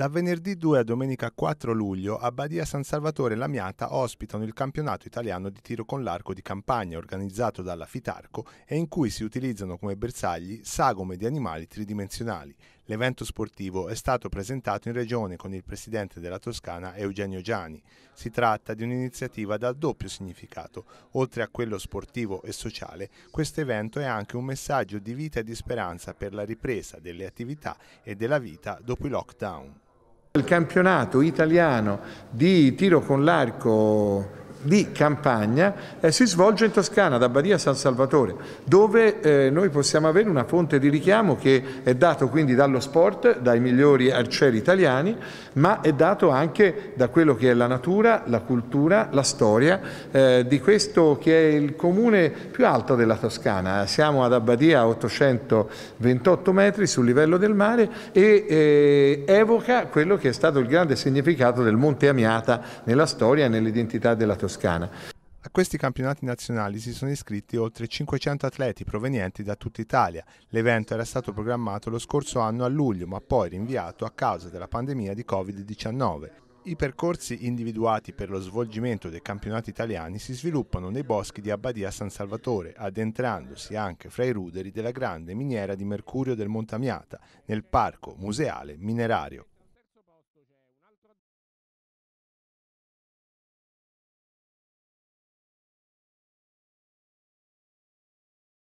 Da venerdì 2 a domenica 4 luglio a Badia San Salvatore e Lamiata ospitano il campionato italiano di tiro con l'arco di campagna organizzato dalla Fitarco e in cui si utilizzano come bersagli sagome di animali tridimensionali. L'evento sportivo è stato presentato in regione con il presidente della Toscana Eugenio Giani. Si tratta di un'iniziativa dal doppio significato. Oltre a quello sportivo e sociale, questo evento è anche un messaggio di vita e di speranza per la ripresa delle attività e della vita dopo i lockdown. Il campionato italiano di tiro con l'arco di campagna eh, si svolge in Toscana, da Badia a San Salvatore, dove eh, noi possiamo avere una fonte di richiamo che è dato quindi dallo sport, dai migliori arcieri italiani, ma è dato anche da quello che è la natura, la cultura, la storia eh, di questo che è il comune più alto della Toscana. Siamo ad Abbadia a 828 metri sul livello del mare e eh, evoca quello che è stato il grande significato del Monte Amiata nella storia e nell'identità della Toscana. Toscana. A questi campionati nazionali si sono iscritti oltre 500 atleti provenienti da tutta Italia. L'evento era stato programmato lo scorso anno a luglio, ma poi rinviato a causa della pandemia di Covid-19. I percorsi individuati per lo svolgimento dei campionati italiani si sviluppano nei boschi di Abbadia San Salvatore, addentrandosi anche fra i ruderi della grande miniera di mercurio del Montamiata, nel parco museale minerario.